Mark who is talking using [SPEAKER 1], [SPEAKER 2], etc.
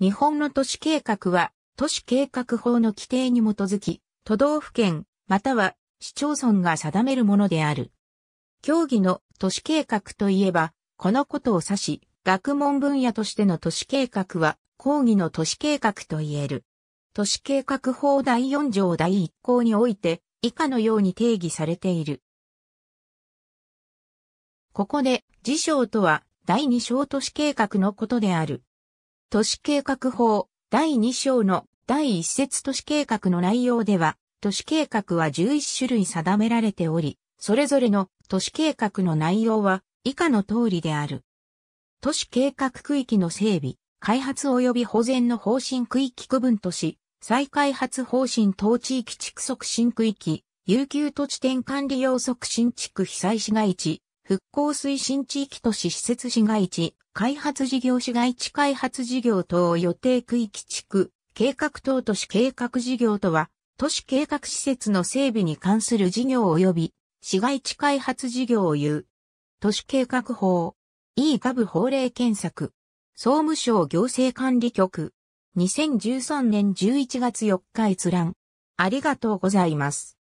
[SPEAKER 1] 日本の都市計画は、都市計画法の規定に基づき、都道府県、または市町村が定めるものである。協議の都市計画といえば、このことを指し、学問分野としての都市計画は、講義の都市計画と言える。都市計画法第4条第1項において、以下のように定義されている。ここで、事象とは、第2小都市計画のことである。都市計画法第2章の第1節都市計画の内容では、都市計画は11種類定められており、それぞれの都市計画の内容は以下の通りである。都市計画区域の整備、開発及び保全の方針区域区分都市、再開発方針等地域地区促進区域、有給土地点管理用促進地区被災市街地、復興推進地域都市施設市街地、開発事業市街地開発事業等予定区域地区、計画等都市計画事業とは、都市計画施設の整備に関する事業及び、市街地開発事業を言う。都市計画法、e ガブ法令検索、総務省行政管理局、2013年11月4日閲覧。ありがとうございます。